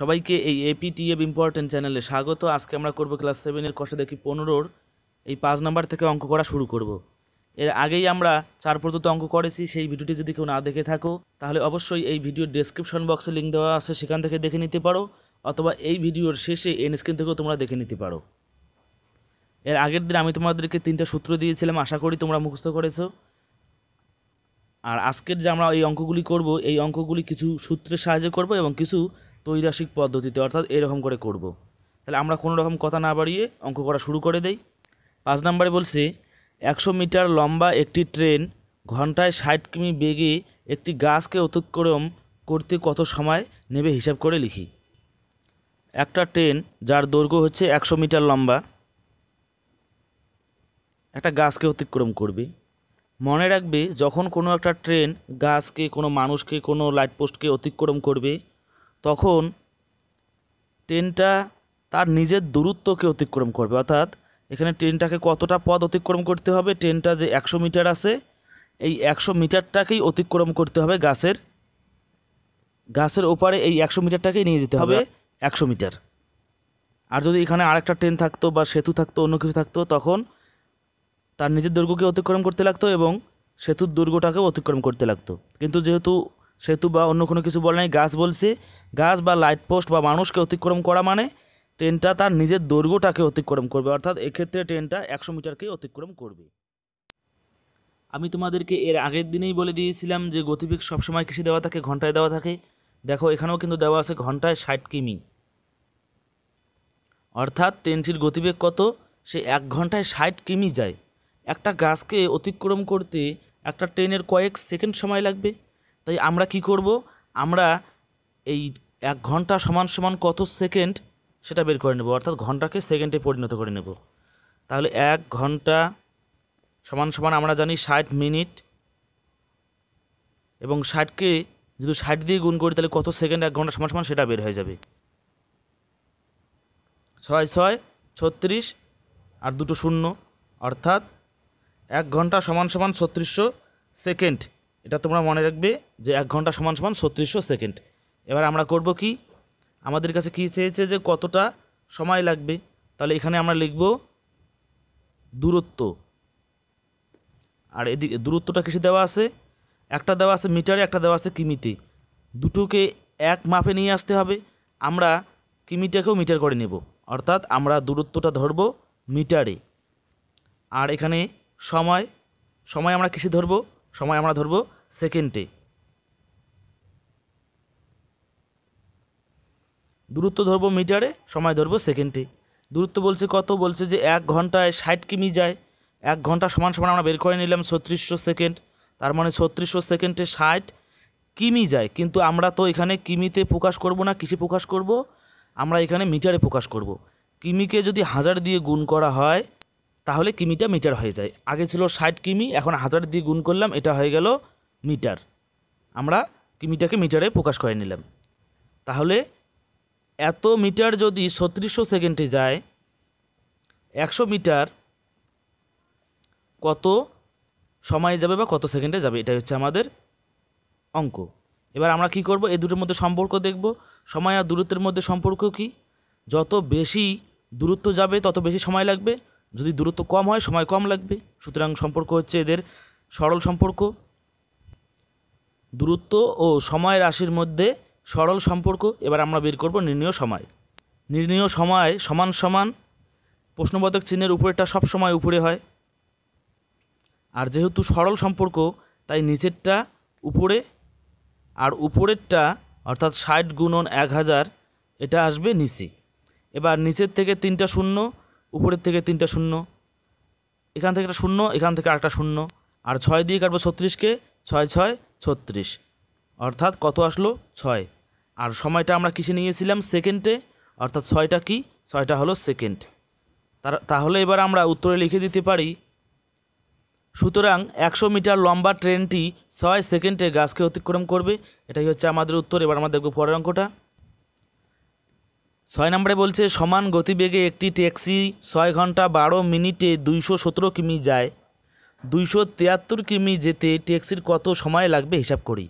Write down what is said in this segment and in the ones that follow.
সবাইকে এই এপিটিএফ ইম্পর্টেন্ট চ্যানেলে স্বাগত আজকে আমরা করব ক্লাস সেভেনের কষে দেখি পনেরোর এই পাঁচ নাম্বার থেকে অঙ্ক করা শুরু করব। এর আগেই আমরা চার পর্যন্ত অঙ্ক করেছি সেই ভিডিওটি যদি কেউ না দেখে থাকো তাহলে অবশ্যই এই ভিডিওর ডিসক্রিপশন বক্সে লিঙ্ক দেওয়া আছে সেখান থেকে দেখে নিতে পারো অথবা এই ভিডিওর শেষে এন স্ক্রিন থেকেও তোমরা দেখে নিতে পারো এর আগের দিন আমি তোমাদেরকে তিনটা সূত্র দিয়েছিলাম আশা করি তোমরা মুখস্থ করেছো আর আজকের যে আমরা এই অঙ্কগুলি করব এই অঙ্কগুলি কিছু সূত্রের সাহায্যে করব এবং কিছু তৈরাসিক পদ্ধতিতে অর্থাৎ এরকম করে করব। তাহলে আমরা কোনো রকম কথা না বাড়িয়ে অঙ্ক করা শুরু করে দেই পাঁচ নম্বরে বলছে একশো মিটার লম্বা একটি ট্রেন ঘন্টায় ষাট কিমি বেগে একটি গাছকে অতিক্রম করতে কত সময় নেবে হিসাব করে লিখি একটা ট্রেন যার দৈর্ঘ্য হচ্ছে একশো মিটার লম্বা একটা গাছকে অতিক্রম করবে মনে রাখবে যখন কোনো একটা ট্রেন গাছকে কোনো মানুষকে কোনো লাইট পোস্টকে অতিক্রম করবে তখন ট্রেনটা তার নিজের দূরত্বকে অতিক্রম করবে অর্থাৎ এখানে ট্রেনটাকে কতটা পথ অতিক্রম করতে হবে ট্রেনটা যে একশো মিটার আছে এই একশো মিটারটাকেই অতিক্রম করতে হবে গাছের গাছের ওপারে এই একশো মিটারটাকেই নিয়ে যেতে হবে একশো মিটার আর যদি এখানে আরেকটা ট্রেন থাকতো বা সেতু থাকতো অন্য কিছু থাকতো তখন তার নিজের দুর্গকে অতিক্রম করতে লাগতো এবং সেতুর দুর্গটাকেও অতিক্রম করতে লাগতো কিন্তু যেহেতু সেতু বা অন্য কোনো কিছু বলে নাই গাছ বলছি গাছ বা লাইট পোস্ট বা মানুষকে অতিক্রম করা মানে ট্রেনটা তার নিজের দৈর্ঘ্যটাকে অতিক্রম করবে অর্থাৎ এক্ষেত্রে ট্রেনটা একশো মিটারকেই অতিক্রম করবে আমি তোমাদেরকে এর আগের দিনেই বলে দিয়েছিলাম যে গতিবেগ সবসময় কৃষি দেওয়া থাকে ঘন্টায় দেওয়া থাকে দেখো এখানেও কিন্তু দেওয়া আছে ঘন্টায় ষাট কিমি অর্থাৎ ট্রেনটির গতিবেগ কত সে এক ঘন্টায় ষাট কিমি যায় একটা গাছকে অতিক্রম করতে একটা ট্রেনের কয়েক সেকেন্ড সময় লাগবে তাই আমরা কি করব আমরা এই এক ঘন্টা সমান সমান কত সেকেন্ড সেটা বের করে নেব অর্থাৎ ঘন্টাকে সেকেন্ডে পরিণত করে নেব তাহলে এক ঘন্টা সমান সমান আমরা জানি ষাট মিনিট এবং ষাটকে যদি ষাট দিয়ে গুণ করি তাহলে কত সেকেন্ড এক ঘন্টা সমান সমান সেটা বের হয়ে যাবে ছয় ছয় ছত্রিশ আর দুটো শূন্য অর্থাৎ এক ঘন্টা সমান সমান ছত্রিশশো সেকেন্ড এটা তোমরা মনে রাখবে যে এক ঘন্টা সমান সমান ছত্রিশশো সেকেন্ড এবার আমরা করব কি আমাদের কাছে কি চেয়েছে যে কতটা সময় লাগবে তাহলে এখানে আমরা লিখব দূরত্ব আর এদিকে দূরত্বটা কিসে দেওয়া আছে একটা দেওয়া আছে মিটারে একটা দেওয়া আছে কিমিতে দুটোকে এক মাপে নিয়ে আসতে হবে আমরা কিমিটাকেও মিটার করে নেব অর্থাৎ আমরা দূরত্বটা ধরব মিটারে আর এখানে সময় সময় আমরা কিসে ধরব সময় আমরা ধরব সেকেন্ডে দূরত্ব ধরবো মিটারে সময় ধরবো সেকেন্ডে দূরত্ব বলছে কত বলছে যে এক ঘন্টায় ষাট কিমি যায় এক ঘন্টা সমান সমান আমরা বের করে নিলাম ছত্রিশশো সেকেন্ড তার মানে ছত্রিশশো সেকেন্ডে ষাট কিমি যায় কিন্তু আমরা তো এখানে কিমিতে প্রকাশ করব না কিসে প্রকাশ করব আমরা এখানে মিটারে প্রকাশ করব কিমিকে যদি হাজার দিয়ে গুণ করা হয় তাহলে কিমিটা মিটার হয়ে যায় আগে ছিল ষাট কিমি এখন হাজার দিয়ে গুণ করলাম এটা হয়ে গেল মিটার আমরা মিটারকে মিটারে প্রকাশ করে নিলাম তাহলে এত মিটার যদি ছত্রিশশো সেকেন্ডে যায় একশো মিটার কত সময় যাবে বা কত সেকেন্ডে যাবে এটা হচ্ছে আমাদের অঙ্ক এবার আমরা কি করব এই দুটোর মধ্যে সম্পর্ক দেখব সময় আর দূরত্বের মধ্যে সম্পর্ক কি যত বেশি দূরত্ব যাবে তত বেশি সময় লাগবে যদি দূরত্ব কম হয় সময় কম লাগবে সুতরাং সম্পর্ক হচ্ছে এদের সরল সম্পর্ক দূরত্ব ও সময় রাশির মধ্যে সরল সম্পর্ক এবার আমরা বের করব নির্ণীয় সময় নির্ণীয় সময় সমান সমান প্রশ্নবোধক চিহ্নের উপরেটা সব সময় উপরে হয় আর যেহেতু সরল সম্পর্ক তাই নিচেরটা উপরে আর উপরেরটা অর্থাৎ ষাট গুণন এক হাজার এটা আসবে নিচে এবার নিচের থেকে তিনটা শূন্য উপরের থেকে তিনটা শূন্য এখান থেকে একটা শূন্য এখান থেকে আরেকটা শূন্য আর ছয় দিয়ে কাটবো ছত্রিশকে ছয় ছয় ছত্রিশ অর্থাৎ কত আসলো ছয় আর সময়টা আমরা কিসে নিয়েছিলাম সেকেন্ডে অর্থাৎ ছয়টা কি ছয়টা হলো সেকেন্ড তাহলে এবার আমরা উত্তরে লিখে দিতে পারি সুতরাং একশো মিটার লম্বা ট্রেনটি ছয় সেকেন্ডে গাছকে অতিক্রম করবে এটাই হচ্ছে আমাদের উত্তর এবার আমাদের দেখব পরের অঙ্কটা ছয় নম্বরে বলছে সমান গতিবেগে একটি ট্যাক্সি ছয় ঘন্টা বারো মিনিটে দুইশো সতেরো কিমি যায় দুইশো তিয়াত্তর কিমি যেতে ট্যাক্সির কত সময় লাগবে হিসাব করি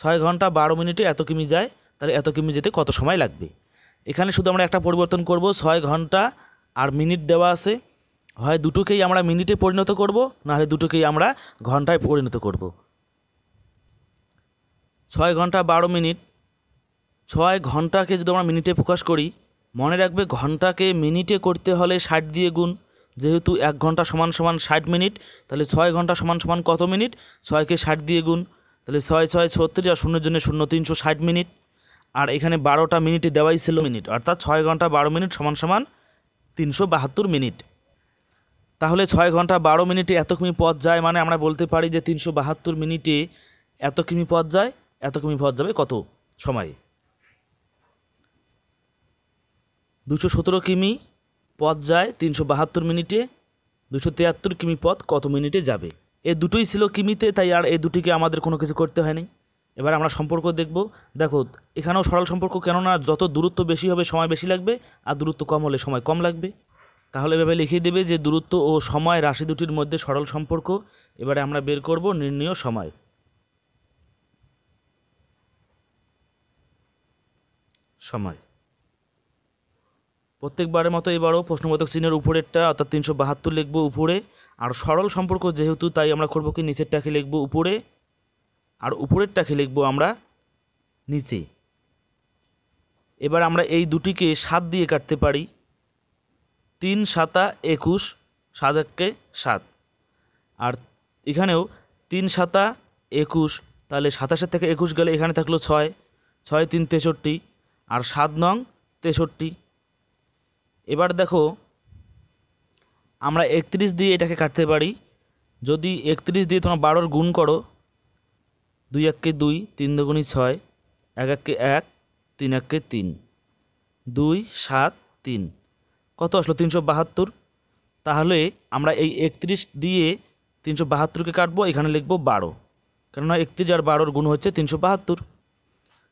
ছয় ঘন্টা বারো মিনিটে এত কিমি যায় তাহলে এত কিমি যেতে কত সময় লাগবে এখানে শুধু আমরা একটা পরিবর্তন করব ছয় ঘন্টা আর মিনিট দেওয়া আছে হয় দুটোকেই আমরা মিনিটে পরিণত করব হলে দুটোকেই আমরা ঘন্টায় পরিণত করব ছয় ঘন্টা বারো মিনিট ছয় ঘন্টাকে যদি আমরা মিনিটে প্রকাশ করি মনে রাখবে ঘন্টাকে মিনিটে করতে হলে ষাট দিয়ে গুণ যেহেতু এক ঘন্টা সমান সমান ষাট মিনিট তাহলে ছয় ঘন্টা সমান সমান কত মিনিট ছয়কে ষাট দিয়ে গুণ তাহলে ছয় ছয় ছত্রিশ আর শূন্যের জন্য শূন্য তিনশো ষাট মিনিট আর এখানে বারোটা মিনিটে দেওয়াই ছিল মিনিট অর্থাৎ ছয় ঘন্টা বারো মিনিট সমান সমান তিনশো বাহাত্তর মিনিট তাহলে ছয় ঘন্টা বারো মিনিটে এত কিমি পথ যায় মানে আমরা বলতে পারি যে তিনশো বাহাত্তর মিনিটে এত কিমি পথ যায় এত কিমি পথ যাবে কত সময়ে দুশো সতেরো কিমি পথ যায় তিনশো বাহাত্তর মিনিটে দুশো তিয়াত্তর কিমি পথ কত মিনিটে যাবে এ দুটোই ছিল কিমিতে তাই আর এই দুটিকে আমাদের কোনো কিছু করতে হয়নি এবার আমরা সম্পর্ক দেখব দেখো এখানেও সরল সম্পর্ক কেননা যত দূরত্ব বেশি হবে সময় বেশি লাগবে আর দূরত্ব কম হলে সময় কম লাগবে তাহলে এভাবে লিখে দেবে যে দূরত্ব ও সময় রাশি দুটির মধ্যে সরল সম্পর্ক এবারে আমরা বের করব নির্ণয় সময় সময় প্রত্যেকবারের মতো এবারও প্রশ্নবোধক চিহ্নের উপরেরটা অর্থাৎ তিনশো বাহাত্তর লিখবো উপরে আর সরল সম্পর্ক যেহেতু তাই আমরা করবো কি নিচেরটাকে লিখবো উপরে আর উপরেরটাকে লিখবো আমরা নিচে এবার আমরা এই দুটিকে সাত দিয়ে কাটতে পারি তিন সাতা একুশ সাত এককে সাত আর এখানেও তিন সাতা একুশ তাহলে সাতাশের থেকে একুশ গেলে এখানে থাকলো ছয় ছয় তিন তেষট্টি আর সাত নং তেষট্টি এবার দেখো আমরা একত্রিশ দিয়ে এটাকে কাটতে পারি যদি একত্রিশ দিয়ে তোমরা বারোর গুণ করো দুই এককে দুই তিন দুগুণি ছয় এক এককে এক তিন এককে তিন দুই সাত তিন কত আসলো তিনশো বাহাত্তর তাহলে আমরা এই একত্রিশ দিয়ে তিনশো বাহাত্তরকে কাটবো এখানে লিখবো বারো কেননা একত্রিশ আর বারোর গুণ হচ্ছে তিনশো বাহাত্তর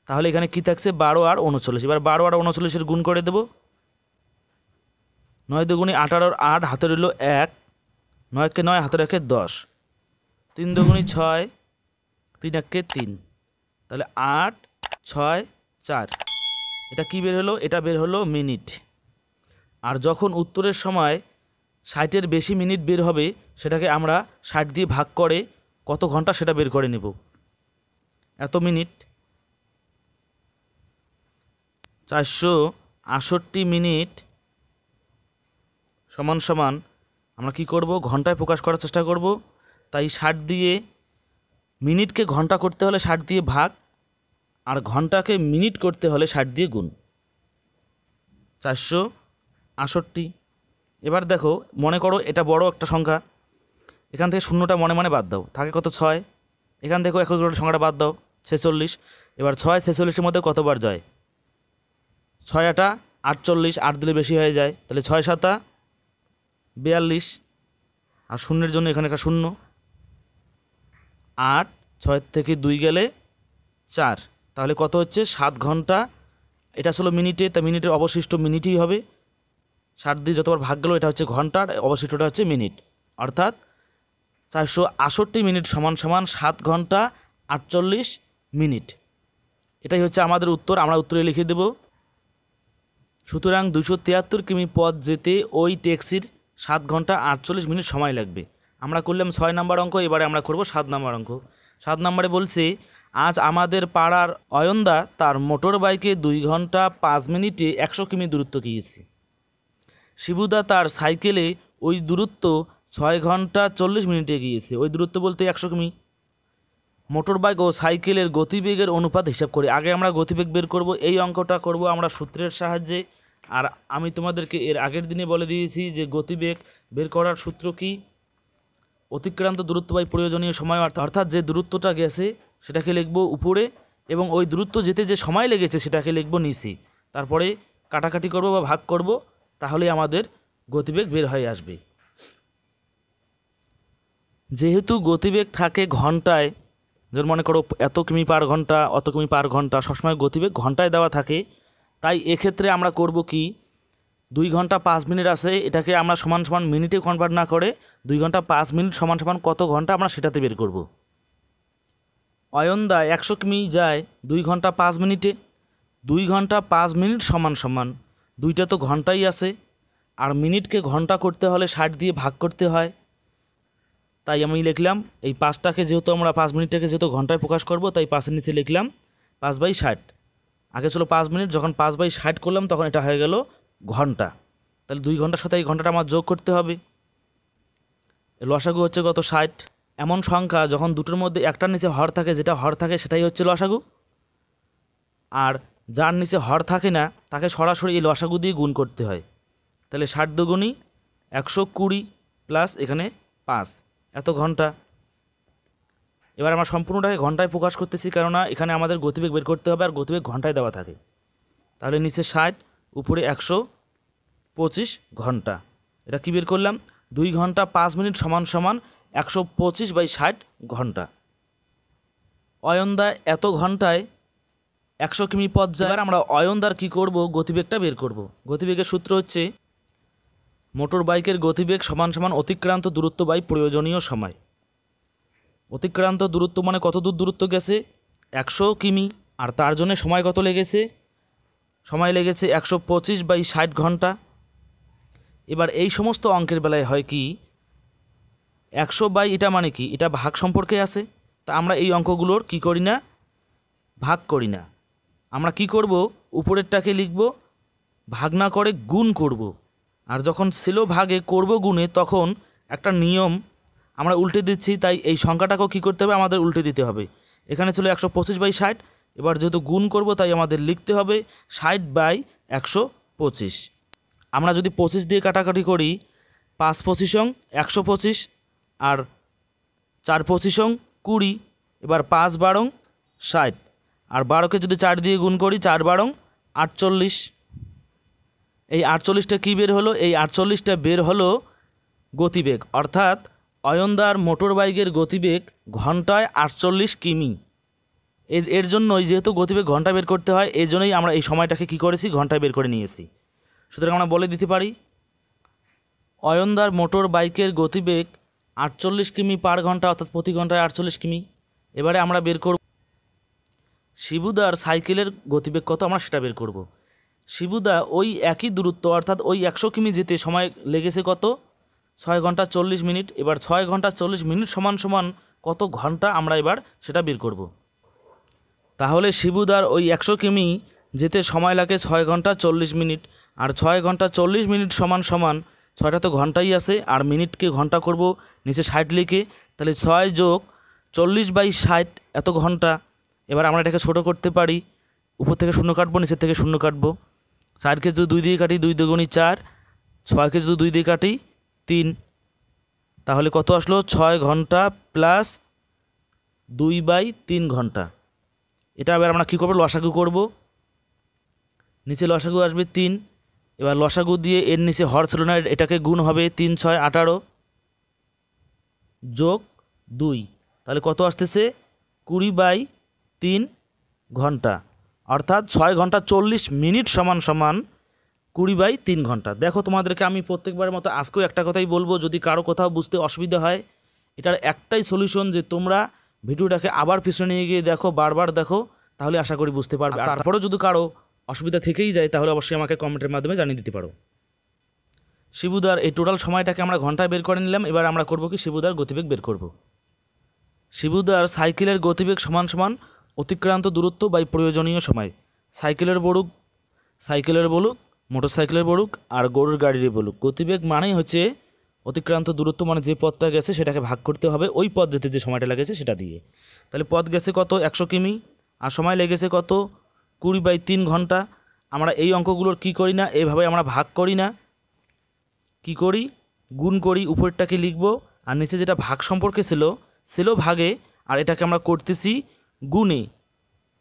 তাহলে এখানে কী থাকছে বারো আর উনচল্লিশ এবার বারো আর উনচল্লিশের গুণ করে দেবো নয় দুগুণী আঠারোর আট হাতে রইল এক নয়কে নয় হাতে রেখে দশ তিন দুগুণী ছয় তিন এককে তিন তাহলে আট ছয় চার এটা কি বের হলো এটা বের হলো মিনিট আর যখন উত্তরের সময় ষাটের বেশি মিনিট বের হবে সেটাকে আমরা ষাট দিয়ে ভাগ করে কত ঘন্টা সেটা বের করে নেব এত মিনিট চারশো আষট্টি মিনিট সমান সমান আমরা কি করব ঘন্টায় প্রকাশ করার চেষ্টা করব তাই ষাট দিয়ে মিনিটকে ঘন্টা করতে হলে ষাট দিয়ে ভাগ আর ঘন্টাকে মিনিট করতে হলে ষাট দিয়ে গুণ চারশো আষট্টি এবার দেখো মনে করো এটা বড় একটা সংখ্যা এখান থেকে শূন্যটা মনে মনে বাদ দাও থাকে কত ছয় এখান থেকেও এক সংখ্যাটা বাদ দাও ছেচল্লিশ এবার ছয় ছেচল্লিশের মধ্যে কতবার যায় ছয় আটা আটচল্লিশ আট দিলে বেশি হয়ে যায় তাহলে ছয় সাতা বিয়াল্লিশ আর শূন্যের জন্য এখানে একটা শূন্য আট ছয় থেকে দুই গেলে চার তাহলে কত হচ্ছে সাত ঘন্টা এটা আসলে মিনিটে তা মিনিটের অবশিষ্ট মিনিটই হবে ষাট দিয়ে যতবার ভাগ গেল এটা হচ্ছে ঘন্টার অবশিষ্টটা হচ্ছে মিনিট অর্থাৎ চারশো আষট্টি মিনিট সমান সমান সাত ঘন্টা আটচল্লিশ মিনিট এটাই হচ্ছে আমাদের উত্তর আমরা উত্তরে লিখে দেব সুতরাং দুশো তিয়াত্তর কিমি পথ যেতে ওই ট্যাক্সির সাত ঘন্টা আটচল্লিশ মিনিট সময় লাগবে আমরা করলাম ছয় নাম্বার অঙ্ক এবারে আমরা করব সাত নাম্বার অঙ্ক সাত নাম্বারে বলছি আজ আমাদের পাড়ার অয়ন্দা তার মোটর বাইকে দুই ঘন্টা পাঁচ মিনিটে একশো কিমি দূরত্ব গিয়েছে শিবুদা তার সাইকেলে ওই দূরত্ব ছয় ঘন্টা চল্লিশ মিনিটে গিয়েছে ওই দূরত্ব বলতে একশো কিমি মোটর বাইক ও সাইকেলের গতিবেগের অনুপাত হিসাব করে আগে আমরা গতিবেগ বের করব এই অঙ্কটা করব আমরা সূত্রের সাহায্যে আর আমি তোমাদেরকে এর আগের দিনে বলে দিয়েছি যে গতিবেগ বের করার সূত্র কি অতিক্রান্ত দূরত্ব বাই প্রয়োজনীয় সময় অর্থাৎ যে দূরত্বটা গেছে সেটাকে লিখব উপরে এবং ওই দূরত্ব যেতে যে সময় লেগেছে সেটাকে লিখব নিচে তারপরে কাটাকাটি করব বা ভাগ করব তাহলে আমাদের গতিবেগ বের হয়ে আসবে যেহেতু গতিবেগ থাকে ঘন্টায় যেমন মনে করো এত কিমি পার ঘন্টা অত কিমি পার ঘন্টা সবসময় গতিবেগ ঘন্টায় দেওয়া থাকে তাই এক্ষেত্রে আমরা করব কি দুই ঘন্টা পাঁচ মিনিট আছে এটাকে আমরা সমান সমান মিনিটে কনভার্ট না করে দুই ঘন্টা পাঁচ মিনিট সমান সমান কত ঘন্টা আমরা সেটাতে বের করব অয়ন্দা একশো কিমি যায় দুই ঘন্টা পাঁচ মিনিটে দুই ঘন্টা পাঁচ মিনিট সমান সমান দুইটা তো ঘন্টাই আছে আর মিনিটকে ঘন্টা করতে হলে ষাট দিয়ে ভাগ করতে হয় তাই আমি লিখলাম এই পাঁচটাকে যেহেতু আমরা পাঁচ মিনিটটাকে যেহেতু ঘন্টায় প্রকাশ করব তাই পাঁচের নিচে লিখলাম পাঁচ বাই ষাট আগে ছিল পাঁচ মিনিট যখন পাঁচ বাই ষাট করলাম তখন এটা হয়ে গেল ঘন্টা তাহলে দুই ঘন্টার সাথে এই ঘন্টাটা আমার যোগ করতে হবে লসাগু হচ্ছে গত ষাট এমন সংখ্যা যখন দুটোর মধ্যে একটার নিচে হর থাকে যেটা হর থাকে সেটাই হচ্ছে লসাগু আর যার নিচে হর থাকে না তাকে সরাসরি এই লসাগু দিয়ে গুণ করতে হয় তাহলে ষাট দুগুণই একশো কুড়ি প্লাস এখানে পাঁচ এত ঘন্টা এবার আমরা সম্পূর্ণটাকে ঘন্টায় প্রকাশ করতেছি কেননা এখানে আমাদের গতিবেগ বের করতে হবে আর গতিবেগ ঘন্টায় দেওয়া থাকে তাহলে নিচে ষাট উপরে একশো পঁচিশ ঘন্টা এটা কী বের করলাম দুই ঘন্টা পাঁচ মিনিট সমান সমান একশো পঁচিশ বাই ষাট ঘন্টা অয়ন্দা এত ঘন্টায় একশো কিমি পথ যায় আমরা অয়নদার কি করব গতিবেগটা বের করব। গতিবেগের সূত্র হচ্ছে মোটর বাইকের গতিবেগ সমান সমান অতিক্রান্ত দূরত্ব বাই প্রয়োজনীয় সময় অতিক্রান্ত দূরত্ব মানে কত দূর দূরত্ব গেছে একশো কিমি আর তার জন্য সময় কত লেগেছে সময় লেগেছে একশো পঁচিশ বাই ষাট ঘন্টা এবার এই সমস্ত অঙ্কের বেলায় হয় কি একশো বাই এটা মানে কি এটা ভাগ সম্পর্কে আছে তা আমরা এই অঙ্কগুলোর কি করি না ভাগ করি না আমরা কি করব উপরেরটাকে লিখব ভাগ না করে গুণ করব আর যখন ছিল ভাগে করব গুণে তখন একটা নিয়ম আমরা উল্টে দিচ্ছি তাই এই সংখ্যাটাকেও কী করতে হবে আমাদের উল্টে দিতে হবে এখানে ছিল একশো পঁচিশ বাই ষাট এবার যেহেতু গুণ করব তাই আমাদের লিখতে হবে ষাট বাই একশো পঁচিশ আমরা যদি পঁচিশ দিয়ে কাটাকাটি করি পাঁচ পঁচিশং একশো পঁচিশ আর চার পঁচিশং কুড়ি এবার পাঁচ বারং ষাট আর বারোকে যদি চার দিয়ে গুণ করি চার বারং আটচল্লিশ এই আটচল্লিশটা কী বের হলো এই আটচল্লিশটা বের হলো গতিবেগ অর্থাৎ অয়নদার মোটর বাইকের গতিবেগ ঘন্টায় আটচল্লিশ কিমি এর এর জন্যই যেহেতু গতিবেগ ঘন্টা বের করতে হয় এই জন্যই আমরা এই সময়টাকে কি করেছি ঘন্টায় বের করে নিয়েছি সুতরাং আমরা বলে দিতে পারি অয়নদার মোটর বাইকের গতিবেগ আটচল্লিশ কিমি পার ঘন্টা অর্থাৎ প্রতি ঘন্টায় আটচল্লিশ কিমি এবারে আমরা বের করব শিবুদার সাইকেলের গতিবেগ কত আমরা সেটা বের করব শিবুদা ওই একই দূরত্ব অর্থাৎ ওই একশো কিমি যেতে সময় লেগেছে কত ছয় ঘন্টা চল্লিশ মিনিট এবার ছয় ঘন্টা চল্লিশ মিনিট সমান সমান কত ঘন্টা আমরা এবার সেটা বের করব। তাহলে শিবুদার ওই একশো কিমি যেতে সময় লাগে ছয় ঘন্টা চল্লিশ মিনিট আর ছয় ঘন্টা চল্লিশ মিনিট সমান সমান ছয়টা তো ঘন্টাই আছে আর মিনিটকে ঘন্টা করব নিচে ষাট লিখে তাহলে ছয় যোগ চল্লিশ বাই ষাট এত ঘন্টা এবার আমরা এটাকে ছোট করতে পারি উপর থেকে শূন্য কাটবো নিচের থেকে শূন্য কাটবো চারকে যদি দুই দিয়ে কাটি দুই দুগুণি চার ছয়কে যদি দুই দিয়ে কাটি তিন তাহলে কত আসলো ছয় ঘন্টা প্লাস দুই বাই তিন ঘন্টা এটা আবার আমরা কী করবো লসাগু করব নিচে লসাগু আসবে তিন এবার লসাগু দিয়ে এর নিচে হর ছিল না এটাকে গুণ হবে তিন ছয় আঠারো যোগ দুই তাহলে কত আসতেছে কুড়ি বাই তিন ঘন্টা অর্থাৎ ছয় ঘন্টা চল্লিশ মিনিট সমান সমান কুড়ি বাই তিন ঘন্টা দেখো তোমাদেরকে আমি প্রত্যেকবারের মতো আজকেও একটা কথাই বলবো যদি কারো কোথাও বুঝতে অসুবিধা হয় এটার একটাই সলিউশন যে তোমরা ভিডিওটাকে আবার পিছনে নিয়ে গিয়ে দেখো বারবার দেখো তাহলে আশা করি বুঝতে পারবে তারপরেও যদি কারো অসুবিধা থেকেই যায় তাহলে অবশ্যই আমাকে কমেন্টের মাধ্যমে জানিয়ে দিতে পারো শিবুদার এই টোটাল সময়টাকে আমরা ঘন্টায় বের করে নিলাম এবার আমরা করব কি শিবুদার গতিবেগ বের করব শিবুদার সাইকেলের গতিবেগ সমান সমান অতিক্রান্ত দূরত্ব বা প্রয়োজনীয় সময় সাইকেলের বড়ুক সাইকেলের বলুক মোটরসাইকেলের বলুক আর গরুর গাড়িরই বলুক গতিবেগ মানেই হচ্ছে অতিক্রান্ত দূরত্ব মানে যে পথটা গেছে সেটাকে ভাগ করতে হবে ওই পথ যেতে যে সময়টা লেগেছে সেটা দিয়ে তাহলে পথ গেছে কত একশো কিমি আর সময় লেগেছে কত কুড়ি বাই তিন ঘন্টা আমরা এই অঙ্কগুলোর কি করি না এইভাবে আমরা ভাগ করি না কি করি গুণ করি উপরটাকে লিখব আর নিচে যেটা ভাগ সম্পর্কে ছিল সেলো ভাগে আর এটাকে আমরা করতেছি গুণে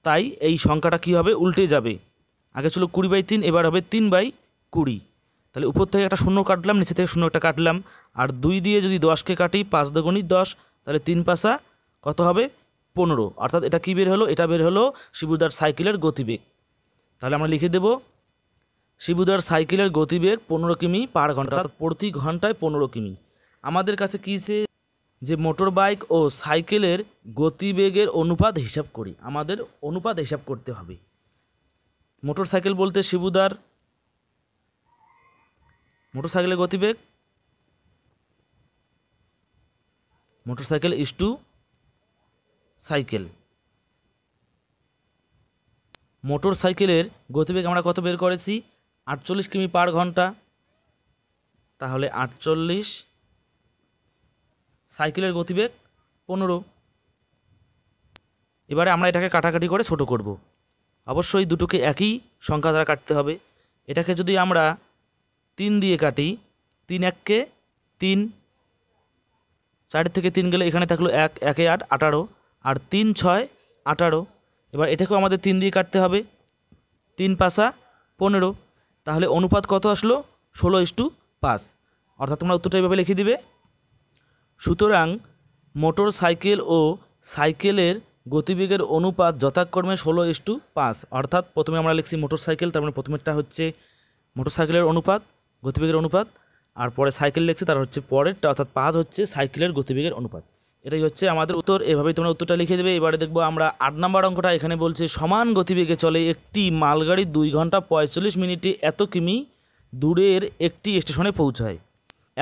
তাই এই সংখ্যাটা কি হবে উল্টে যাবে আগে ছিল কুড়ি বাই তিন এবার হবে তিন বাই কুড়ি তাহলে উপর থেকে একটা শূন্য কাটলাম নিচে থেকে শূন্য একটা কাটলাম আর দুই দিয়ে যদি দশকে কাটি পাঁচ দগুণি দশ তাহলে তিন পাশা কত হবে পনেরো অর্থাৎ এটা কী বের হলো এটা বের হলো শিবুদার সাইকেলের গতিবেগ তাহলে আমরা লিখে দেব শিবুদার সাইকেলের গতিবেগ পনেরো কিমি পার ঘন্টা অর্থাৎ প্রতি ঘন্টায় পনেরো কিমি আমাদের কাছে কী সে যে মোটর বাইক ও সাইকেলের গতিবেগের অনুপাত হিসাব করি আমাদের অনুপাত হিসাব করতে হবে মোটর সাইকেল বলতে শিবুদার মোটর সাইকেলের গতিবেগ motorcycle is to cycle motor সাইকেলের গতিবেগ আমরা কত বের করেছি আটচল্লিশ কিমি পার ঘন্টা তাহলে আটচল্লিশ সাইকেলের গতিবেগ পনেরো এবারে আমরা এটাকে কাটাকাটি করে ছোট করব অবশ্যই দুটোকে একই সংখ্যা দ্বারা কাটতে হবে এটাকে যদি আমরা তিন দিয়ে কাটি তিন এককে তিন চার থেকে তিন গেলে এখানে থাকলো এক একে আট আঠারো আর তিন ছয় আঠারো এবার এটাকেও আমাদের তিন দিয়ে কাটতে হবে তিন পাশা পনেরো তাহলে অনুপাত কত আসলো ষোলো ইস্টু পাঁচ অর্থাৎ তোমরা উত্তরটা এভাবে লিখে দিবে সুতরাং মোটর সাইকেল ও সাইকেলের গতিবেগের অনুপাত যথাক্রমে ষোলো ইস টু পাঁচ অর্থাৎ প্রথমে আমরা লিখছি মোটরসাইকেল তারপরে মানে প্রথমেরটা হচ্ছে মোটরসাইকেলের অনুপাত গতিবেগের অনুপাত আর পরে সাইকেল লিখছি তার হচ্ছে পরেরটা অর্থাৎ পাঁচ হচ্ছে সাইকেলের গতিবেগের অনুপাত এটাই হচ্ছে আমাদের উত্তর এভাবেই তোমরা উত্তরটা লিখে দেবে এবারে দেখবো আমরা আট নম্বর অঙ্কটা এখানে বলছে সমান গতিবেগে চলে একটি মালগাড়ি দুই ঘন্টা পঁয়তাল্লিশ মিনিটে এত কিমি দূরের একটি স্টেশনে পৌঁছায়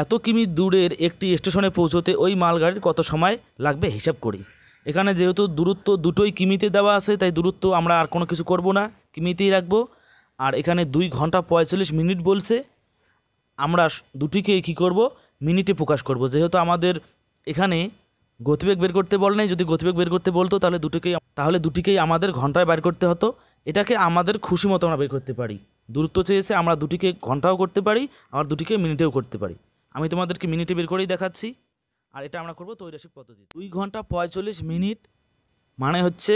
এত কিমি দূরের একটি স্টেশনে পৌঁছতে ওই মালগাড়ির কত সময় লাগবে হিসাব করি এখানে যেহেতু দূরত্ব দুটোই কিমিতে দেওয়া আছে তাই দূরত্ব আমরা আর কোনো কিছু করব না কিমিতেই রাখব আর এখানে দুই ঘন্টা পঁয়তাল্লিশ মিনিট বলছে আমরা দুটিকে কি করব মিনিটে প্রকাশ করব যেহেতু আমাদের এখানে গতিবেগ বের করতে বল নাই যদি গতিবেগ বের করতে বলতো তাহলে দুটোকেই তাহলে দুটিকেই আমাদের ঘন্টায় বের করতে হতো এটাকে আমাদের খুশি মতো আমরা বের করতে পারি দূরত্ব চেয়েছে আমরা দুটিকে ঘন্টাও করতে পারি আবার দুটিকে মিনিটেও করতে পারি আমি তোমাদেরকে মিনিটে বের করেই দেখাচ্ছি আর এটা আমরা করবো তৈরাসিক পদ্ধতি দুই ঘন্টা পঁয়তাল্লিশ মিনিট মানে হচ্ছে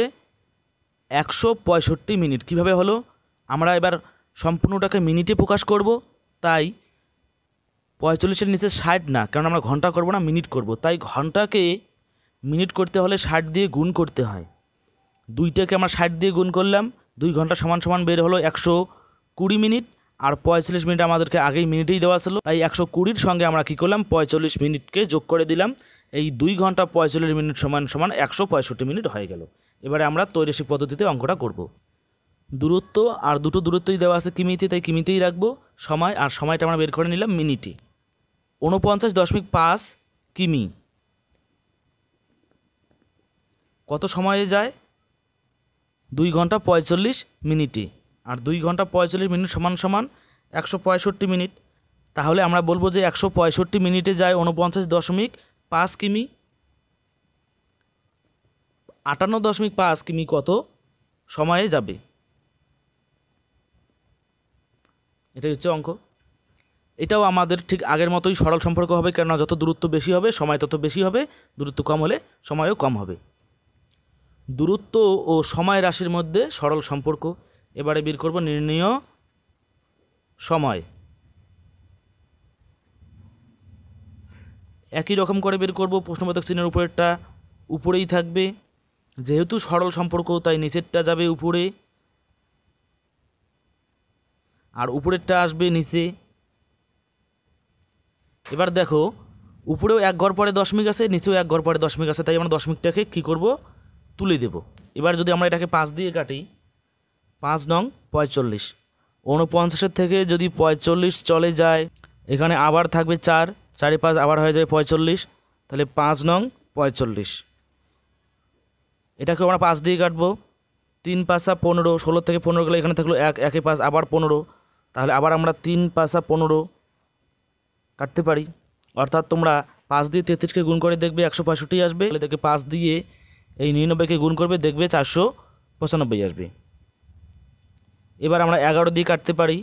একশো পঁয়ষট্টি মিনিট কিভাবে হলো আমরা এবার সম্পূর্ণটাকে মিনিটে প্রকাশ করব তাই পঁয়তাল্লিশের নিচে ষাট না কারণ আমরা ঘন্টা করব না মিনিট করব তাই ঘন্টাকে মিনিট করতে হলে ষাট দিয়ে গুণ করতে হয় দুইটাকে আমরা ষাট দিয়ে গুণ করলাম দুই ঘন্টা সমান সমান বের হলো একশো কুড়ি মিনিট আর পঁয়তাল্লিশ মিনিট আমাদেরকে আগেই মিনিটেই দেওয়া ছিল তাই একশো কুড়ির সঙ্গে আমরা কী করলাম পঁয়তাল্লিশ মিনিটকে যোগ করে দিলাম এই দুই ঘন্টা পঁয়তাল্লিশ মিনিট সমান সমান একশো পঁয়ষট্টি মিনিট হয়ে গেল এবারে আমরা তৈরেসিক পদ্ধতিতে অঙ্কটা করব। দূরত্ব আর দুটো দূরত্বই দেওয়া আছে কিমিতে তাই কিমিতেই রাখবো সময় আর সময়টা আমরা বের করে নিলাম মিনিটে উনপঞ্চাশ দশমিক পাঁচ কিমি কত সময়ে যায় দুই ঘন্টা পঁয়তাল্লিশ মিনিটে আর দুই ঘন্টা পঁয়তাল্লিশ মিনিট সমান সমান একশো পঁয়ষট্টি মিনিট তাহলে আমরা বলবো যে একশো পঁয়ষট্টি মিনিটে যায় উনপঞ্চাশ দশমিক পাঁচ কিমি আটান্ন দশমিক পাঁচ কিমি কত সময়ে যাবে এটাই হচ্ছে অঙ্ক এটাও আমাদের ঠিক আগের মতোই সরল সম্পর্ক হবে কেননা যত দূরত্ব বেশি হবে সময় তত বেশি হবে দূরত্ব কম হলে সময়ও কম হবে দূরত্ব ও সময় রাশির মধ্যে সরল সম্পর্ক এবারে বের করব নির্ণীয় সময় একই রকম করে বের করব প্রশ্নবোধক চিহ্নের উপরেরটা উপরেই থাকবে যেহেতু সরল সম্পর্ক তাই নিচেরটা যাবে উপরে আর উপরেরটা আসবে নিচে এবার দেখো উপরেও এক ঘর পরে দশমিক আছে নিচেও এক ঘর পরে দশমিক আছে তাই আমরা দশমিকটাকে কী করব তুলে দেব এবার যদি আমরা এটাকে পাঁচ দিয়ে কাটি পাঁচ নং পঁয়তাল্লিশ উনপঞ্চাশের থেকে যদি পঁয়তাল্লিশ চলে যায় এখানে আবার থাকবে চার চারি পাঁচ আবার হয়ে যাবে পঁয়তাল্লিশ তাহলে পাঁচ নং পঁয়তাল্লিশ এটাকে আমরা পাঁচ দিয়ে কাটবো তিন পাঁচা পনেরো ষোলো থেকে পনেরো গেলে এখানে থাকলো এক একে পাঁচ আবার পনেরো তাহলে আবার আমরা তিন পাঁচা পনেরো কাটতে পারি অর্থাৎ তোমরা পাঁচ দিয়ে তেত্রিশকে গুণ করে দেখবে একশো পঁয়ষট্টি আসবে তাহলে দেখে পাঁচ দিয়ে এই নিরানব্বইকে গুণ করবে দেখবে চারশো পঁচানব্বই আসবে এবার আমরা এগারো দিয়ে কাটতে পারি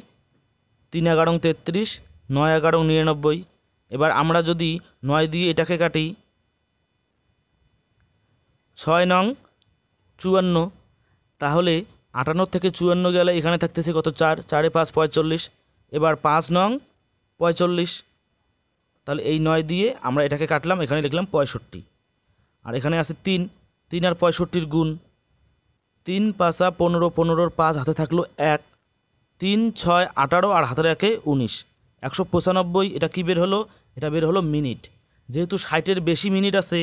তিন এগারো তেত্রিশ নয় এগারো নিরানব্বই এবার আমরা যদি নয় দিয়ে এটাকে কাটি ছয় নং চুয়ান্ন তাহলে আটান্ন থেকে চুয়ান্ন গেলে এখানে থাকতেছে কত চার চারে পাঁচ পঁয়তাল্লিশ এবার পাঁচ নং পঁয়তাল্লিশ তাহলে এই নয় দিয়ে আমরা এটাকে কাটলাম এখানে লিখলাম পঁয়ষট্টি আর এখানে আছে তিন তিন আর পঁয়ষট্টির গুণ তিন পাঁচা পনেরো পনেরোর পাঁচ হাতে থাকলো এক তিন ছয় আঠারো আর হাতের একে উনিশ একশো পঁচানব্বই এটা কী বের হলো এটা বের হলো মিনিট যেহেতু ষাটের বেশি মিনিট আছে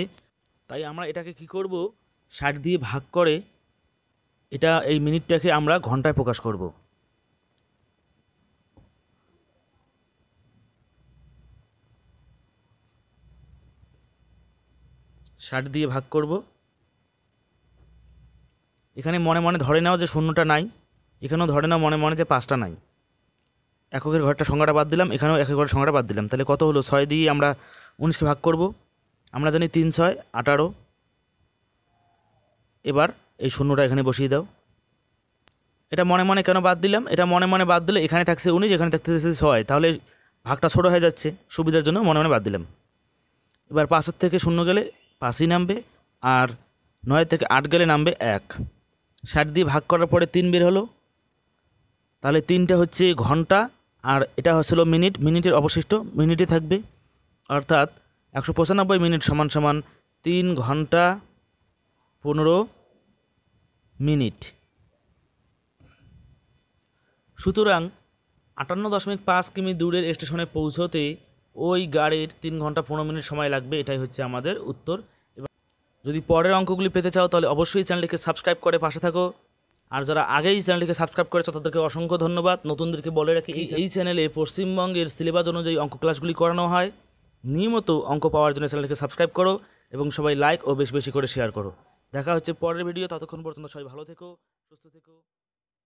তাই আমরা এটাকে কি করব ষাট দিয়ে ভাগ করে এটা এই মিনিটটাকে আমরা ঘন্টায় প্রকাশ করব ষাট দিয়ে ভাগ করব এখানে মনে মনে ধরে নাও যে শূন্যটা নাই এখানেও ধরে নাও মনে মনে যে পাঁচটা নাই এককের ঘরটা সংখ্যাটা বাদ দিলাম এখানেও একের ঘরের সংখ্যাটা বাদ দিলাম তাহলে কত হলো ছয় দিয়ে আমরা উনিশকে ভাগ করব আমরা জানি তিন ছয় আঠারো এবার এই শূন্যটা এখানে বসিয়ে দাও এটা মনে মনে কেন বাদ দিলাম এটা মনে মনে বাদ দিলে এখানে থাকছে উনিশ এখানে থাকতে থাকছে ছয় তাহলে ভাগটা ছোটো হয়ে যাচ্ছে সুবিধার জন্য মনে মনে বাদ দিলাম এবার পাঁচের থেকে শূন্য গেলে পাঁচই নামবে আর নয় থেকে আট গেলে নামবে এক ষাট দিয়ে ভাগ করার পরে তিন বের হলো তাহলে তিনটা হচ্ছে ঘন্টা আর এটা হচ্ছিলো মিনিট মিনিটের অবশিষ্ট মিনিটে থাকবে অর্থাৎ একশো পঁচানব্বই মিনিট সমান সমান তিন ঘন্টা পনেরো মিনিট সুতরাং আটান্ন দশমিক পাঁচ কিমি দূরের স্টেশনে পৌঁছতে ওই গাড়ির তিন ঘন্টা পনেরো মিনিট সময় লাগবে এটাই হচ্ছে আমাদের উত্তর যদি পরের অঙ্কগুলি পেতে চাও তাহলে অবশ্যই চ্যানেলটিকে সাবস্ক্রাইব করে পাশে থাকো আর যারা আগেই চ্যানেলটিকে সাবস্ক্রাইব করেছো তাদেরকে অসংখ্য ধন্যবাদ নতুনদেরকে বলে রাখি এই চ্যানেলে পশ্চিমবঙ্গের সিলেবাস অনুযায়ী অঙ্ক ক্লাসগুলি করানো হয় নিয়মিত অঙ্ক পাওয়ার জন্য চ্যানেলটিকে সাবস্ক্রাইব করো এবং সবাই লাইক ও বেশি বেশি করে শেয়ার করো দেখা হচ্ছে পরের ভিডিও ততক্ষণ পর্যন্ত সবাই ভালো থেকো সুস্থ থেকো